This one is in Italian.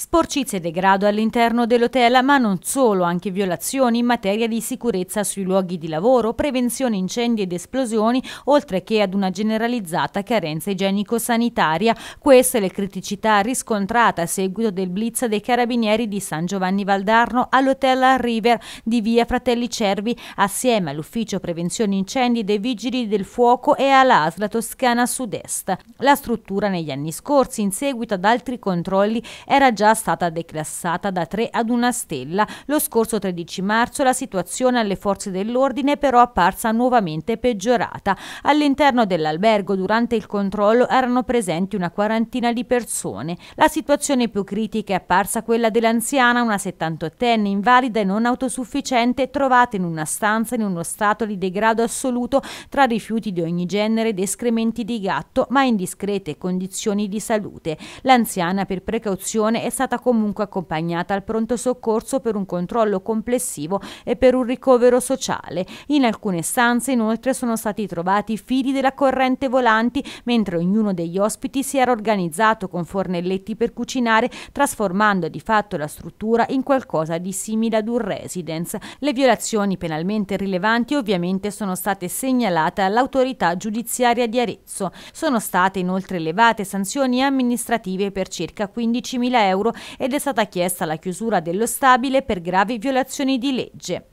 sporcizia e degrado all'interno dell'hotel, ma non solo, anche violazioni in materia di sicurezza sui luoghi di lavoro, prevenzione incendi ed esplosioni, oltre che ad una generalizzata carenza igienico-sanitaria. Queste le criticità riscontrate a seguito del blitz dei carabinieri di San Giovanni Valdarno all'hotel River di via Fratelli Cervi, assieme all'ufficio prevenzione incendi dei vigili del fuoco e all'ASLA Toscana Sud-Est. La struttura negli anni scorsi, in seguito ad altri controlli, era già era stata declassata da 3 ad una stella. Lo scorso 13 marzo la situazione alle forze dell'ordine però apparsa nuovamente peggiorata. All'interno dell'albergo durante il controllo erano presenti una quarantina di persone. La situazione più critica è apparsa quella dell'anziana, una 78enne invalida e non autosufficiente, trovata in una stanza in uno stato di degrado assoluto tra rifiuti di ogni genere ed escrementi di gatto, ma in discrete condizioni di salute. L'anziana per precauzione è stata comunque accompagnata al pronto soccorso per un controllo complessivo e per un ricovero sociale. In alcune stanze inoltre sono stati trovati fili della corrente volanti, mentre ognuno degli ospiti si era organizzato con fornelletti per cucinare, trasformando di fatto la struttura in qualcosa di simile ad un residence. Le violazioni penalmente rilevanti ovviamente sono state segnalate all'autorità giudiziaria di Arezzo. Sono state inoltre elevate sanzioni amministrative per circa 15.000 euro ed è stata chiesta la chiusura dello stabile per gravi violazioni di legge.